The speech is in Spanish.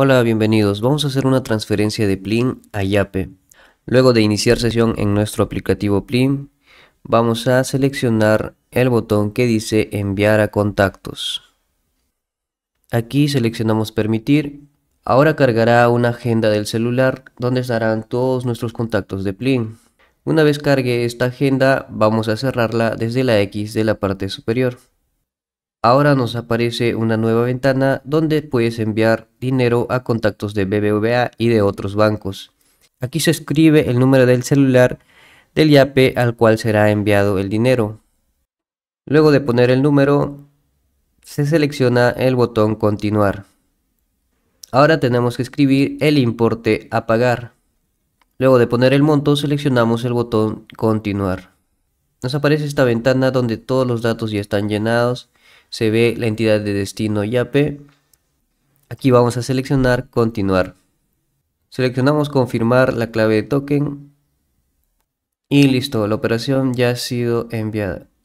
Hola, bienvenidos. Vamos a hacer una transferencia de Plin a Yape. Luego de iniciar sesión en nuestro aplicativo Plin, vamos a seleccionar el botón que dice enviar a contactos. Aquí seleccionamos permitir. Ahora cargará una agenda del celular donde estarán todos nuestros contactos de Plin. Una vez cargue esta agenda, vamos a cerrarla desde la X de la parte superior. Ahora nos aparece una nueva ventana donde puedes enviar dinero a contactos de BBVA y de otros bancos. Aquí se escribe el número del celular del IAP al cual será enviado el dinero. Luego de poner el número, se selecciona el botón continuar. Ahora tenemos que escribir el importe a pagar. Luego de poner el monto, seleccionamos el botón continuar. Nos aparece esta ventana donde todos los datos ya están llenados se ve la entidad de destino YAPE. Aquí vamos a seleccionar continuar. Seleccionamos confirmar la clave de token y listo, la operación ya ha sido enviada.